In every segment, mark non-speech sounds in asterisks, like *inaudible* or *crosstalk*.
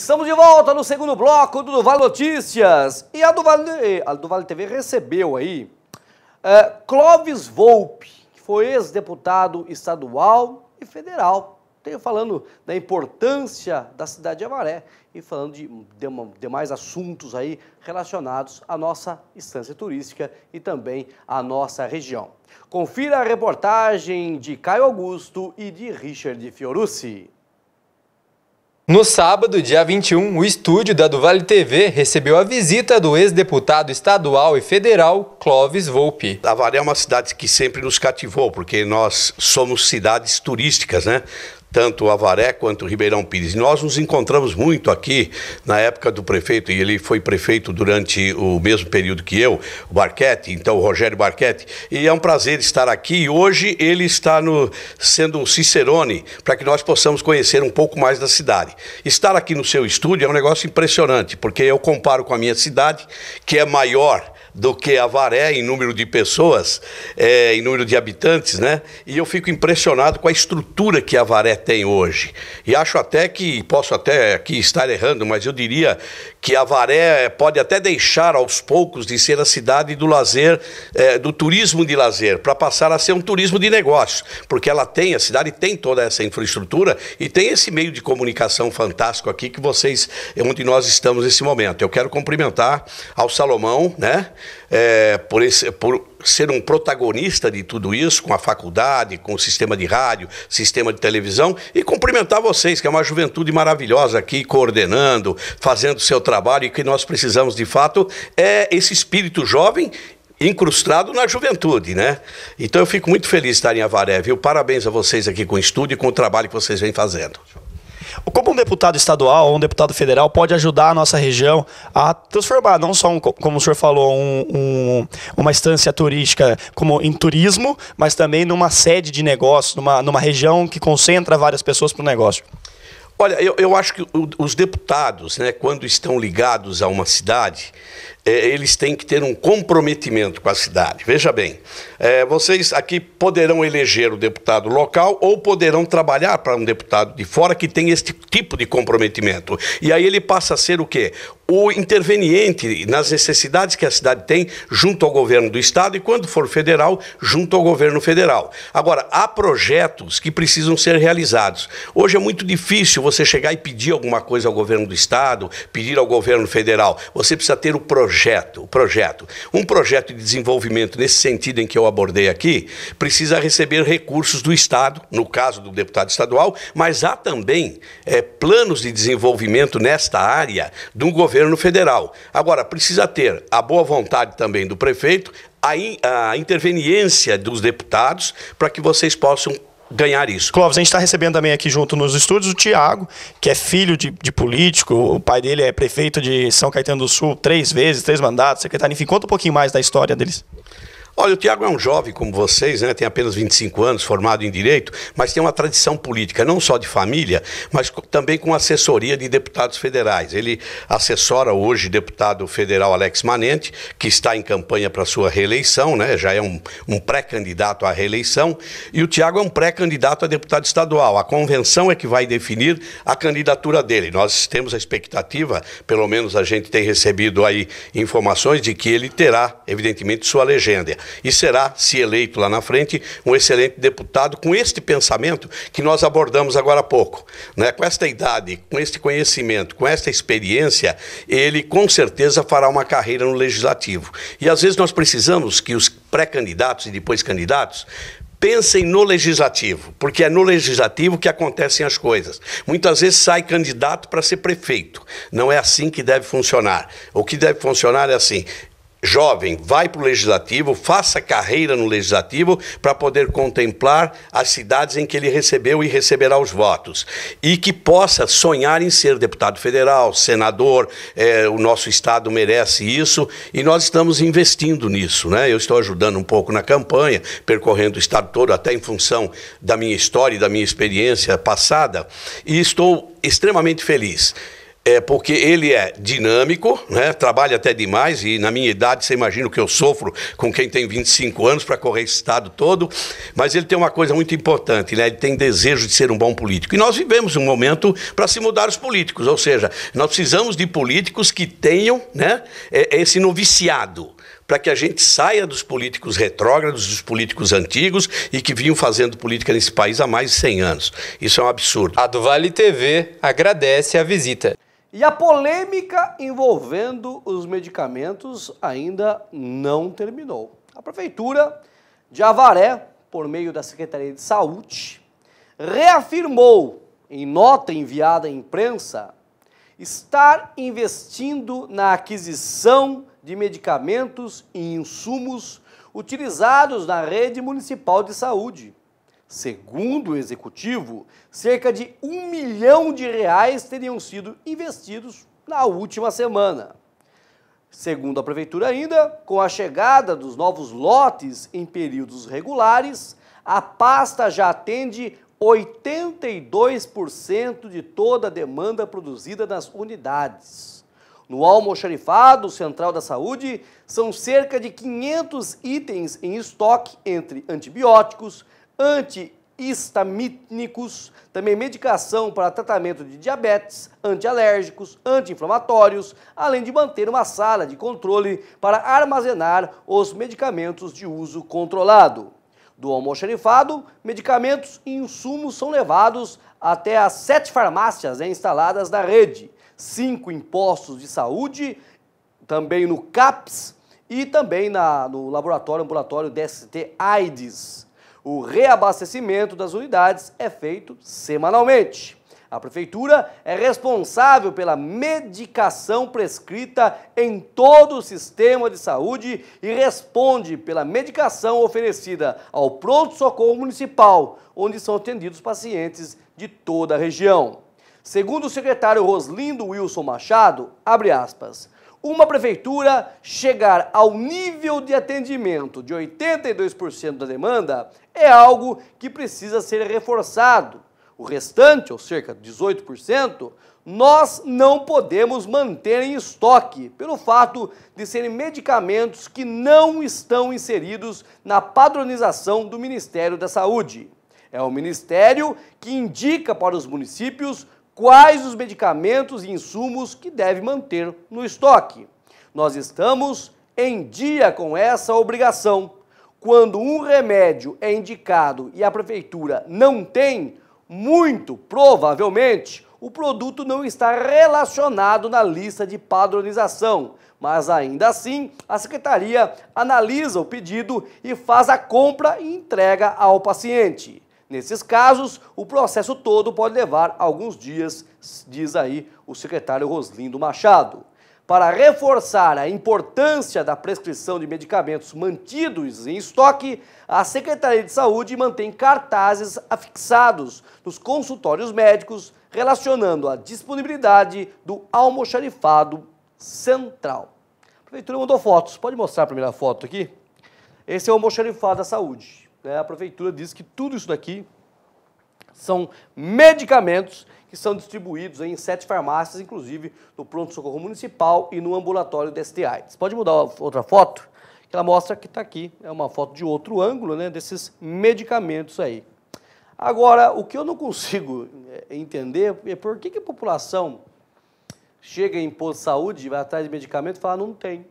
Estamos de volta no segundo bloco do Duval Notícias. E a Duval, eh, a Duval TV recebeu aí é, Clóvis Volpe, que foi ex-deputado estadual e federal. tem falando da importância da cidade de Avaré e falando de demais de assuntos aí relacionados à nossa instância turística e também à nossa região. Confira a reportagem de Caio Augusto e de Richard Fiorucci. No sábado, dia 21, o estúdio da Duvale TV recebeu a visita do ex-deputado estadual e federal Clóvis Volpe. Avaré é uma cidade que sempre nos cativou, porque nós somos cidades turísticas, né? tanto Avaré quanto Ribeirão Pires. Nós nos encontramos muito aqui na época do prefeito, e ele foi prefeito durante o mesmo período que eu, o Barquete, então o Rogério Barquete, e é um prazer estar aqui. E hoje ele está no, sendo Cicerone, para que nós possamos conhecer um pouco mais da cidade. Estar aqui no seu estúdio é um negócio impressionante, porque eu comparo com a minha cidade, que é maior do que Avaré em número de pessoas, é, em número de habitantes, né? E eu fico impressionado com a estrutura que Avaré tem hoje. E acho até que, posso até aqui estar errando, mas eu diria que Avaré pode até deixar aos poucos de ser a cidade do lazer, é, do turismo de lazer, para passar a ser um turismo de negócios, porque ela tem, a cidade tem toda essa infraestrutura e tem esse meio de comunicação fantástico aqui que vocês, onde nós estamos nesse momento. Eu quero cumprimentar ao Salomão, né? é, por, esse, por ser um protagonista de tudo isso, com a faculdade, com o sistema de rádio, sistema de televisão, e cumprimentar vocês, que é uma juventude maravilhosa aqui, coordenando, fazendo o seu trabalho, e que nós precisamos, de fato, é esse espírito jovem incrustado na juventude, né? Então eu fico muito feliz de estar em Avaré, viu? Parabéns a vocês aqui com o estúdio e com o trabalho que vocês vêm fazendo. Como um deputado estadual ou um deputado federal pode ajudar a nossa região a transformar não só, um, como o senhor falou, um, um, uma instância turística como em turismo, mas também numa sede de negócio, numa, numa região que concentra várias pessoas para o negócio? Olha, eu, eu acho que o, os deputados, né, quando estão ligados a uma cidade, é, eles têm que ter um comprometimento com a cidade. Veja bem, é, vocês aqui poderão eleger o deputado local ou poderão trabalhar para um deputado de fora que tem este tipo de comprometimento. E aí ele passa a ser o quê? O interveniente nas necessidades que a cidade tem junto ao governo do estado e, quando for federal, junto ao governo federal. Agora, há projetos que precisam ser realizados. Hoje é muito difícil você chegar e pedir alguma coisa ao governo do estado, pedir ao governo federal, você precisa ter o projeto, o projeto. Um projeto de desenvolvimento nesse sentido em que eu abordei aqui, precisa receber recursos do estado, no caso do deputado estadual, mas há também é, planos de desenvolvimento nesta área do governo federal. Agora, precisa ter a boa vontade também do prefeito, a, in, a interveniência dos deputados para que vocês possam ganhar isso. Clóvis, a gente está recebendo também aqui junto nos estúdios o Tiago, que é filho de, de, político, o pai dele é prefeito de São Caetano do Sul três vezes, três mandatos, secretário, enfim, conta um pouquinho mais da história deles. Olha, o Tiago é um jovem como vocês, né? tem apenas 25 anos, formado em Direito, mas tem uma tradição política, não só de família, mas também com assessoria de deputados federais. Ele assessora hoje deputado federal Alex Manente, que está em campanha para sua reeleição, né? já é um, um pré-candidato à reeleição, e o Tiago é um pré-candidato a deputado estadual. A convenção é que vai definir a candidatura dele. Nós temos a expectativa, pelo menos a gente tem recebido aí informações de que ele terá, evidentemente, sua legenda e será, se eleito lá na frente, um excelente deputado com este pensamento que nós abordamos agora há pouco. Né? Com esta idade, com este conhecimento, com esta experiência, ele com certeza fará uma carreira no legislativo. E às vezes nós precisamos que os pré-candidatos e depois candidatos Pensem no legislativo, porque é no legislativo que acontecem as coisas. Muitas vezes sai candidato para ser prefeito. Não é assim que deve funcionar. O que deve funcionar é assim: jovem, vai para o legislativo, faça carreira no legislativo para poder contemplar as cidades em que ele recebeu e receberá os votos. E que possa sonhar em ser deputado federal, senador, é, o nosso Estado merece isso e nós estamos investindo nisso. Né? Eu estou ajudando um pouco na campanha, percorrendo o Estado todo, até em função da minha história e da minha experiência passada, e estou extremamente feliz é porque ele é dinâmico, né? trabalha até demais, e na minha idade você imagina o que eu sofro com quem tem 25 anos para correr esse estado todo, mas ele tem uma coisa muito importante, né? ele tem desejo de ser um bom político. E nós vivemos um momento para se mudar os políticos, ou seja, nós precisamos de políticos que tenham né, é, esse noviciado para que a gente saia dos políticos retrógrados, dos políticos antigos e que vinham fazendo política nesse país há mais de 100 anos. Isso é um absurdo. A do Vale TV agradece a visita. E a polêmica envolvendo os medicamentos ainda não terminou. A Prefeitura de Avaré, por meio da Secretaria de Saúde, reafirmou, em nota enviada à imprensa, estar investindo na aquisição de medicamentos e insumos utilizados na rede municipal de saúde Segundo o executivo, cerca de um milhão de reais teriam sido investidos na última semana. Segundo a prefeitura, ainda, com a chegada dos novos lotes em períodos regulares, a pasta já atende 82% de toda a demanda produzida nas unidades. No almoxarifado Central da Saúde, são cerca de 500 itens em estoque entre antibióticos, antihistamínicos, também medicação para tratamento de diabetes, antialérgicos, anti-inflamatórios, além de manter uma sala de controle para armazenar os medicamentos de uso controlado. Do almoxarifado, medicamentos e insumos são levados até as sete farmácias né, instaladas na rede, cinco em postos de saúde, também no CAPS e também na, no laboratório ambulatório DST AIDS. O reabastecimento das unidades é feito semanalmente. A prefeitura é responsável pela medicação prescrita em todo o sistema de saúde e responde pela medicação oferecida ao pronto-socorro municipal, onde são atendidos pacientes de toda a região. Segundo o secretário Roslindo Wilson Machado, abre aspas, uma prefeitura chegar ao nível de atendimento de 82% da demanda é algo que precisa ser reforçado. O restante, ou cerca de 18%, nós não podemos manter em estoque, pelo fato de serem medicamentos que não estão inseridos na padronização do Ministério da Saúde. É o ministério que indica para os municípios quais os medicamentos e insumos que deve manter no estoque. Nós estamos em dia com essa obrigação. Quando um remédio é indicado e a prefeitura não tem, muito provavelmente o produto não está relacionado na lista de padronização, mas ainda assim a secretaria analisa o pedido e faz a compra e entrega ao paciente. Nesses casos, o processo todo pode levar alguns dias, diz aí o secretário Roslindo Machado. Para reforçar a importância da prescrição de medicamentos mantidos em estoque, a Secretaria de Saúde mantém cartazes afixados nos consultórios médicos relacionando a disponibilidade do almoxarifado central. A prefeitura mandou fotos. Pode mostrar a primeira foto aqui? Esse é o almoxarifado da saúde né, a prefeitura diz que tudo isso daqui são medicamentos que são distribuídos em sete farmácias, inclusive no pronto-socorro municipal e no ambulatório dst AIDS. Pode mudar outra foto? Que ela mostra que está aqui, é uma foto de outro ângulo, né, desses medicamentos aí. Agora, o que eu não consigo eh, entender é por que, que a população chega em posto de saúde, vai atrás de medicamento e fala, não tem,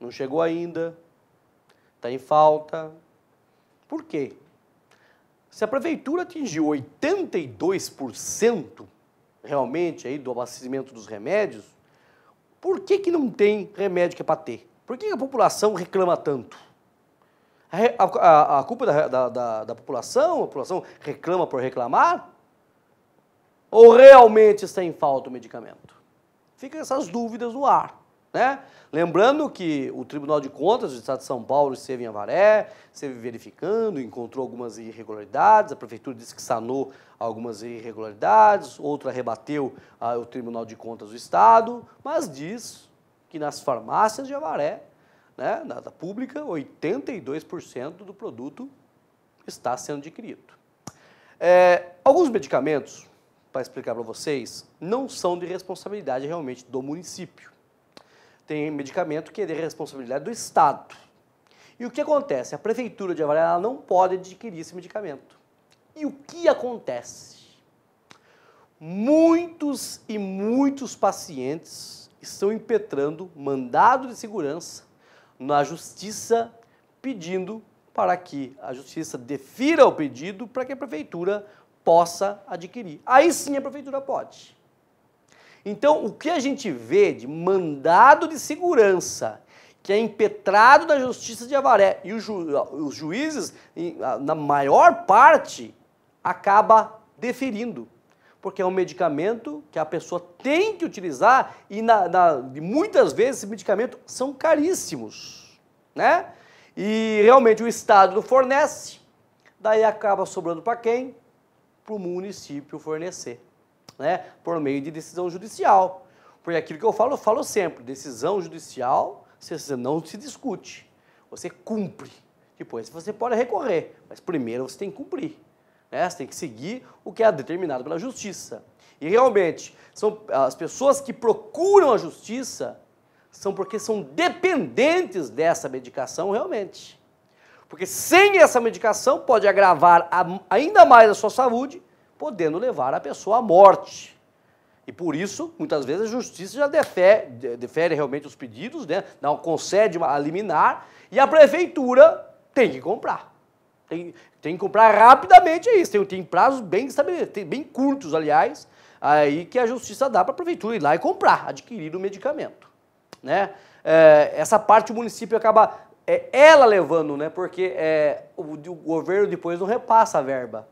não chegou ainda, está em falta, por quê? Se a prefeitura atingiu 82% realmente aí do abastecimento dos remédios, por que, que não tem remédio que é para ter? Por que a população reclama tanto? A, a, a culpa da, da, da, da população? A população reclama por reclamar? Ou realmente está em falta o medicamento? Ficam essas dúvidas no ar. Né? Lembrando que o Tribunal de Contas do Estado de São Paulo esteve em Avaré, esteve verificando, encontrou algumas irregularidades, a Prefeitura disse que sanou algumas irregularidades, outra rebateu ah, o Tribunal de Contas do Estado, mas diz que nas farmácias de Avaré, né, na pública, 82% do produto está sendo adquirido. É, alguns medicamentos, para explicar para vocês, não são de responsabilidade realmente do município. Tem medicamento que é de responsabilidade do Estado. E o que acontece? A prefeitura de Avaré não pode adquirir esse medicamento. E o que acontece? Muitos e muitos pacientes estão impetrando mandado de segurança na justiça pedindo para que a justiça defira o pedido para que a prefeitura possa adquirir. Aí sim a prefeitura pode. Então, o que a gente vê de mandado de segurança, que é impetrado na justiça de Avaré, e os, ju os juízes, na maior parte, acaba deferindo porque é um medicamento que a pessoa tem que utilizar e na, na, muitas vezes esses medicamentos são caríssimos, né? E realmente o Estado não fornece, daí acaba sobrando para quem? Para o município fornecer né, por meio de decisão judicial. Porque aquilo que eu falo, eu falo sempre: decisão judicial você não se discute, você cumpre. Depois tipo, você pode recorrer, mas primeiro você tem que cumprir. Né? Você tem que seguir o que é determinado pela justiça. E realmente, são as pessoas que procuram a justiça são porque são dependentes dessa medicação realmente. Porque sem essa medicação pode agravar ainda mais a sua saúde podendo levar a pessoa à morte. E por isso, muitas vezes, a justiça já defere, defere realmente os pedidos, né? Não concede a liminar e a prefeitura tem que comprar. Tem, tem que comprar rapidamente é isso. Tem, tem prazos bem estabelecidos, bem curtos, aliás, aí que a justiça dá para a prefeitura ir lá e comprar, adquirir o medicamento. Né? É, essa parte o município acaba é, ela levando, né? Porque é, o, o governo depois não repassa a verba.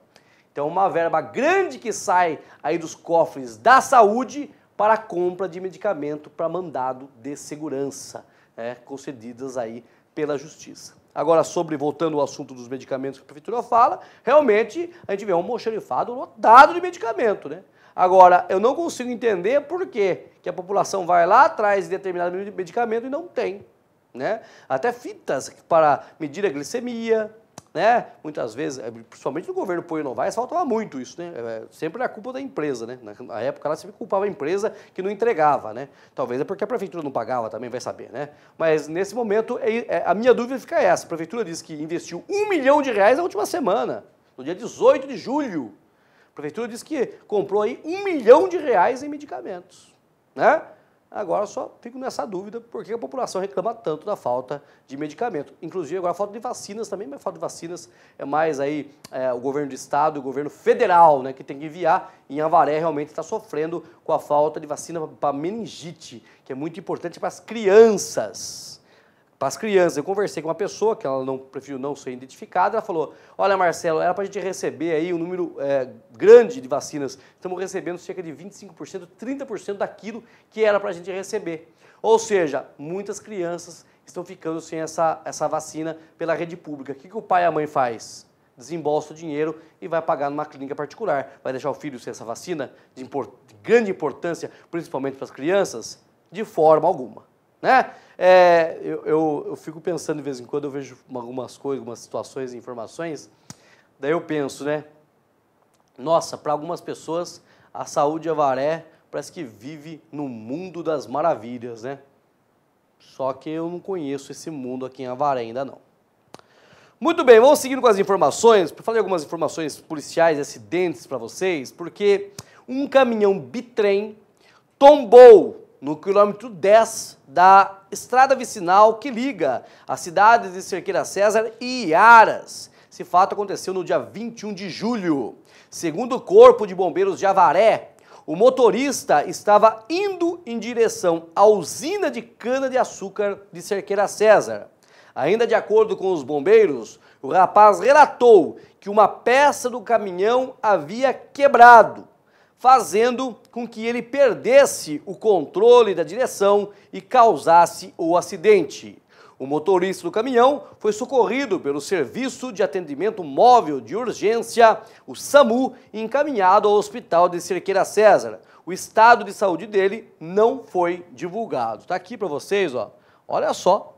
Então, uma verba grande que sai aí dos cofres da saúde para a compra de medicamento para mandado de segurança, né, concedidas aí pela justiça. Agora, sobre, voltando ao assunto dos medicamentos que a prefeitura fala, realmente a gente vê um moxerifado lotado de medicamento, né? Agora, eu não consigo entender por quê que a população vai lá, atrás de determinado medicamento e não tem, né? Até fitas para medir a glicemia, né? Muitas vezes, é, principalmente no governo Poio Novaes, faltava muito isso, né? É, sempre a culpa da empresa, né? Na época ela sempre culpava a empresa que não entregava, né? Talvez é porque a prefeitura não pagava também, vai saber, né? Mas nesse momento, é, a minha dúvida fica essa. A prefeitura disse que investiu um milhão de reais na última semana, no dia 18 de julho. A prefeitura disse que comprou aí um milhão de reais em medicamentos, né? Agora só fico nessa dúvida porque a população reclama tanto da falta de medicamento. Inclusive agora a falta de vacinas também, mas a falta de vacinas é mais aí é, o governo do estado, o governo federal, né, que tem que enviar. E em Avaré realmente está sofrendo com a falta de vacina para meningite, que é muito importante para as crianças para as crianças. Eu conversei com uma pessoa que ela não preferiu não ser identificada. Ela falou: Olha, Marcelo, era para a gente receber aí um número é, grande de vacinas. Estamos recebendo cerca de 25%, 30% daquilo que era para a gente receber. Ou seja, muitas crianças estão ficando sem essa, essa vacina pela rede pública. O que, que o pai e a mãe faz? Desembolsa o dinheiro e vai pagar numa clínica particular. Vai deixar o filho sem essa vacina de, import, de grande importância, principalmente para as crianças? De forma alguma. Né? É, eu, eu, eu, fico pensando de vez em quando, eu vejo algumas coisas, algumas situações, informações, daí eu penso, né? Nossa, para algumas pessoas, a saúde de é Avaré parece que vive no mundo das maravilhas, né? Só que eu não conheço esse mundo aqui em Avaré ainda não. Muito bem, vamos seguindo com as informações. Para falar algumas informações policiais, acidentes para vocês, porque um caminhão bitrem tombou no quilômetro 10 da estrada vicinal que liga as cidades de Cerqueira César e Iaras. Esse fato aconteceu no dia 21 de julho. Segundo o Corpo de Bombeiros de Avaré, o motorista estava indo em direção à usina de cana-de-açúcar de Cerqueira César. Ainda de acordo com os bombeiros, o rapaz relatou que uma peça do caminhão havia quebrado fazendo com que ele perdesse o controle da direção e causasse o acidente. O motorista do caminhão foi socorrido pelo Serviço de Atendimento Móvel de Urgência, o SAMU, e encaminhado ao Hospital de Cerqueira César. O estado de saúde dele não foi divulgado. Está aqui para vocês, ó. olha só.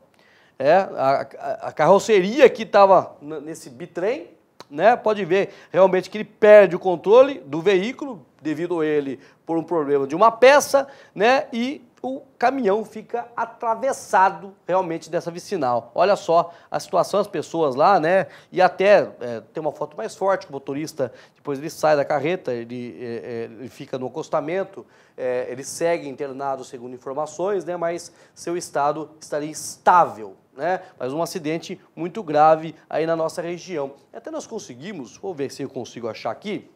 É, a, a, a carroceria que estava nesse bitrem né, pode ver realmente que ele perde o controle do veículo, devido a ele por um problema de uma peça, né, e o caminhão fica atravessado realmente dessa vicinal. Olha só a situação, as pessoas lá, né? E até é, tem uma foto mais forte, que o motorista, depois ele sai da carreta, ele, é, é ele fica no acostamento, é, ele segue internado segundo informações, né? Mas seu estado estaria estável. Né? Mas um acidente muito grave aí na nossa região. Até nós conseguimos, vou ver se eu consigo achar aqui,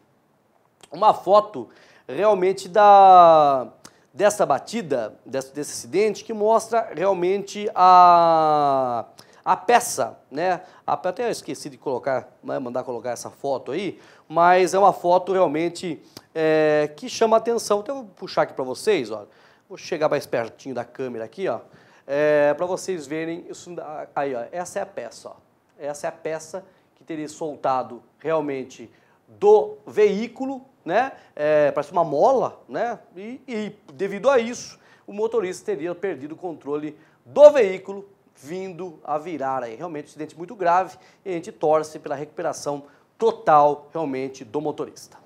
uma foto realmente da dessa batida, desse, desse acidente, que mostra realmente a, a peça, né? Até eu esqueci de colocar, né, mandar colocar essa foto aí, mas é uma foto realmente é, que chama atenção. Então, eu vou puxar aqui para vocês, ó. Vou chegar mais pertinho da câmera aqui, ó. É, para vocês verem, isso, aí, ó, essa é a peça, ó. Essa é a peça que teria soltado realmente do veículo, né? É, parece uma mola, né? E, e devido a isso, o motorista teria perdido o controle do veículo vindo a virar aí. Realmente um acidente muito grave e a gente torce pela recuperação total realmente do motorista.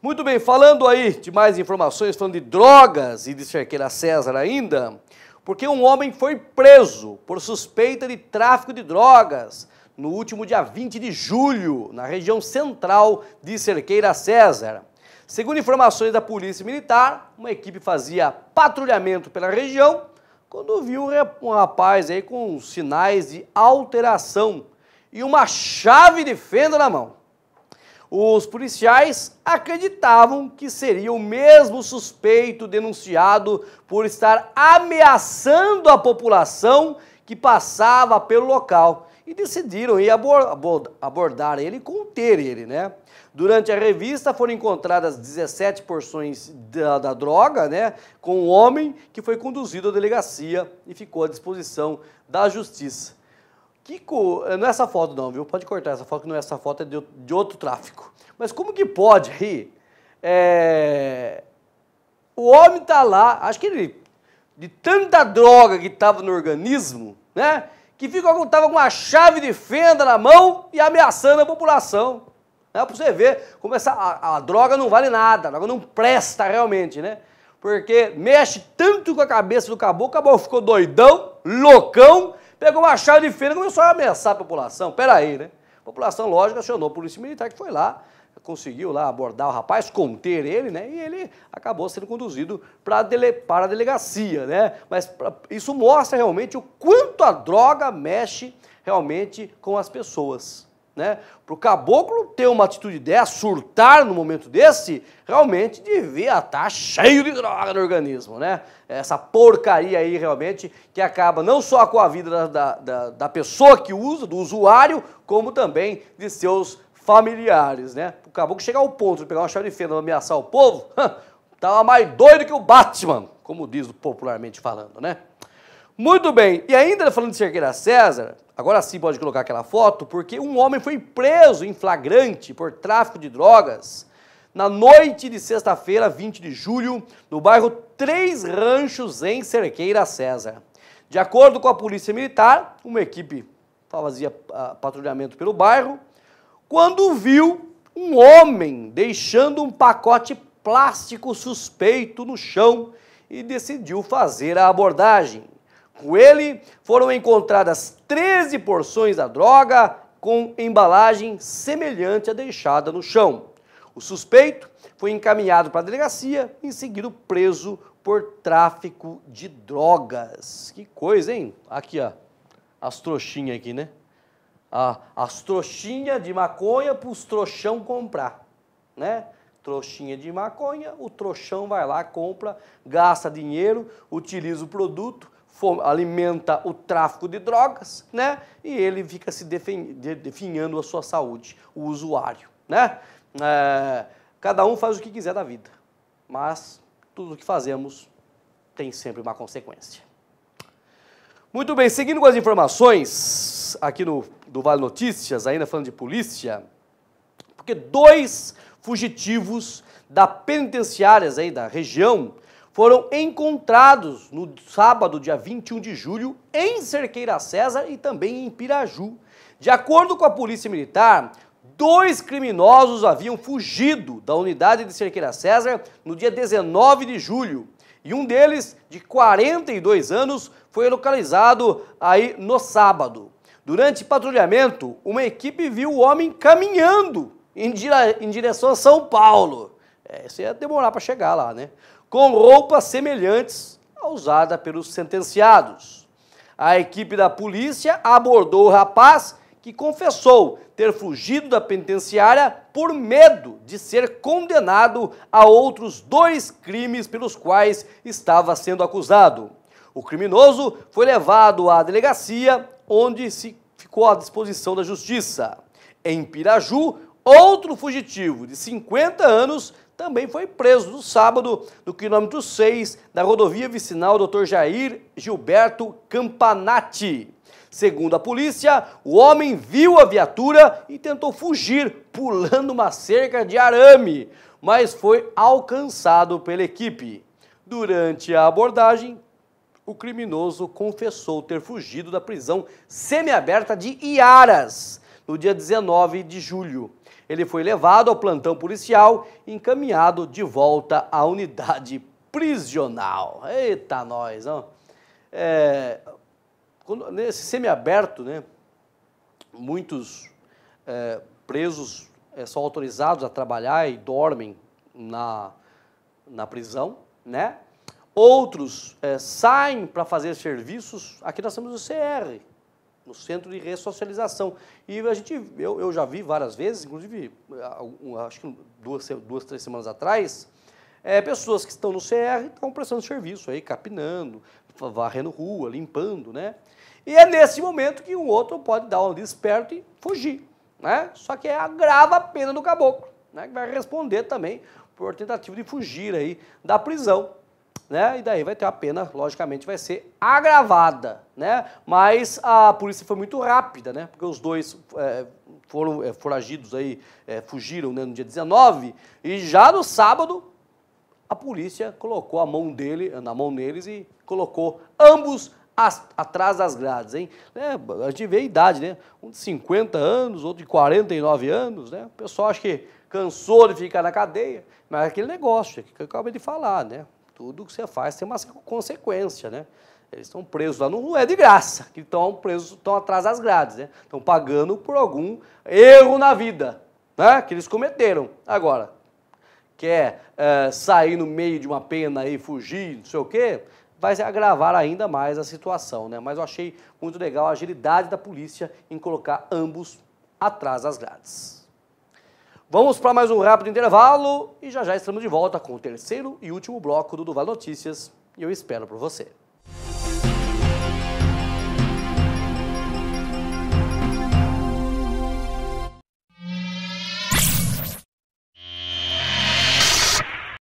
Muito bem, falando aí de mais informações, falando de drogas e de Cerqueira César ainda, porque um homem foi preso por suspeita de tráfico de drogas no último dia 20 de julho, na região central de Cerqueira César. Segundo informações da Polícia Militar, uma equipe fazia patrulhamento pela região quando viu um rapaz aí com sinais de alteração e uma chave de fenda na mão. Os policiais acreditavam que seria o mesmo suspeito denunciado por estar ameaçando a população que passava pelo local e decidiram ir abordar ele e conter ele, né? Durante a revista foram encontradas 17 porções da, da droga, né? Com um homem que foi conduzido à delegacia e ficou à disposição da justiça. Kiko, eh, não é essa foto não, viu? Pode cortar essa foto, que não é essa foto, é de, de outro tráfico. Mas como que pode aí? É... O homem tá lá, acho que ele, de tanta droga que estava no organismo, né? que ficam estava com uma chave de fenda na mão e ameaçando a população. é né? Para você ver como essa, a, a, droga não vale nada, a droga não presta realmente, né? Porque mexe tanto com a cabeça do caboclo, o caboclo ficou doidão, loucão, pegou uma chave de fenda e começou a ameaçar a população. Pera aí, né? A população, lógico, acionou a polícia militar que foi lá conseguiu lá abordar o rapaz, conter ele, né? E ele acabou sendo conduzido para dele, para a delegacia, né? Mas pra, isso mostra realmente o quanto a droga mexe realmente com as pessoas, né? Para o caboclo ter uma atitude dessa, surtar no momento desse, realmente devia estar tá cheio de droga no organismo, né? Essa porcaria aí realmente que acaba não só com a vida da, da, da pessoa que usa, do usuário, como também de seus familiares, né? O caboclo chegar ao ponto de pegar uma chave de fenda e ameaçar o povo, *laughs* tava mais doido que o Batman, como diz popularmente falando, né? Muito bem, e ainda falando de Cerqueira César, agora sim pode colocar aquela foto, porque um homem foi preso em flagrante por tráfico de drogas na noite de sexta-feira, 20 de julho, no bairro Três Ranchos, em Cerqueira César. De acordo com a Polícia Militar, uma equipe fazia ah, patrulhamento pelo bairro quando viu um homem deixando um pacote plástico suspeito no chão e decidiu fazer a abordagem. Com ele foram encontradas 13 porções da droga com embalagem semelhante à deixada no chão. O suspeito foi encaminhado para a delegacia e em seguida preso por tráfico de drogas. Que coisa, hein? Aqui, ó, as trouxinhas aqui, né? as trouxinhas de maconha para os trouxão comprar, né? Trouxinha de maconha, o trouxão vai lá, compra, gasta dinheiro, utiliza o produto, alimenta o tráfico de drogas, né? E ele fica se definhando a sua saúde, o usuário, né? É, cada um faz o que quiser da vida, mas tudo o que fazemos tem sempre uma consequência. Muito bem, seguindo com as informações aqui no do Vale Notícias, ainda falando de polícia, porque dois fugitivos da penitenciárias aí da região foram encontrados no sábado, dia 21 de julho, em Cerqueira César e também em Piraju. De acordo com a Polícia Militar, dois criminosos haviam fugido da unidade de Cerqueira César no dia 19 de julho. E um deles, de 42 anos, foi localizado aí no sábado. Durante patrulhamento, uma equipe viu o homem caminhando em, dire... em direção a São Paulo. É, isso ia demorar para chegar lá, né? Com roupas semelhantes à usada pelos sentenciados. A equipe da polícia abordou o rapaz que confessou ter fugido da penitenciária por medo de ser condenado a outros dois crimes pelos quais estava sendo acusado. O criminoso foi levado à delegacia onde se ficou à disposição da justiça. Em Piraju, outro fugitivo de 50 anos também foi preso no sábado, no quilômetro 6 da rodovia vicinal Dr. Jair Gilberto Campanati. Segundo a polícia, o homem viu a viatura e tentou fugir pulando uma cerca de arame, mas foi alcançado pela equipe. Durante a abordagem, o criminoso confessou ter fugido da prisão semiaberta de Iaras no dia 19 de julho. Ele foi levado ao plantão policial e encaminhado de volta à unidade prisional. Eita, nós! não? É, quando, nesse semiaberto, né, muitos é, presos é, são autorizados a trabalhar e dormem na, na prisão, né? Outros é, saem para fazer serviços. Aqui nós temos o CR, no Centro de Ressocialização. E a gente, eu, eu já vi várias vezes, inclusive, eh, acho que duas, duas três semanas atrás, é, pessoas que estão no CR estão prestando serviço aí, capinando, varrendo rua, limpando, né? E é nesse momento que um outro pode dar um desperto e fugir, né? Só que agrava a pena do caboclo, né? Que vai responder também por tentativa de fugir aí da prisão né? E daí vai ter a pena, logicamente, vai ser agravada, né? Mas a polícia foi muito rápida, né? Porque os dois é, foram é, foragidos aí, é, fugiram né, no dia 19 e já no sábado a polícia colocou a mão dele, na mão deles e colocou ambos as, atrás das grades, hein? É, a gente vê a idade, né? Um de 50 anos, outro de 49 anos, né? O pessoal acha que cansou de ficar na cadeia, mas é aquele negócio é que eu acabei de falar, né? Tudo que você faz tem uma consequência, né? Eles estão presos lá, não é de graça, que estão presos, estão atrás das grades, né? Estão pagando por algum erro na vida, né? Que eles cometeram. Agora, quer é, sair no meio de uma pena e fugir, não sei o quê, vai agravar ainda mais a situação, né? Mas eu achei muito legal a agilidade da polícia em colocar ambos atrás das grades. Vamos para mais um rápido intervalo e já já estamos de volta com o terceiro e último bloco do Duval Notícias. E eu espero por você.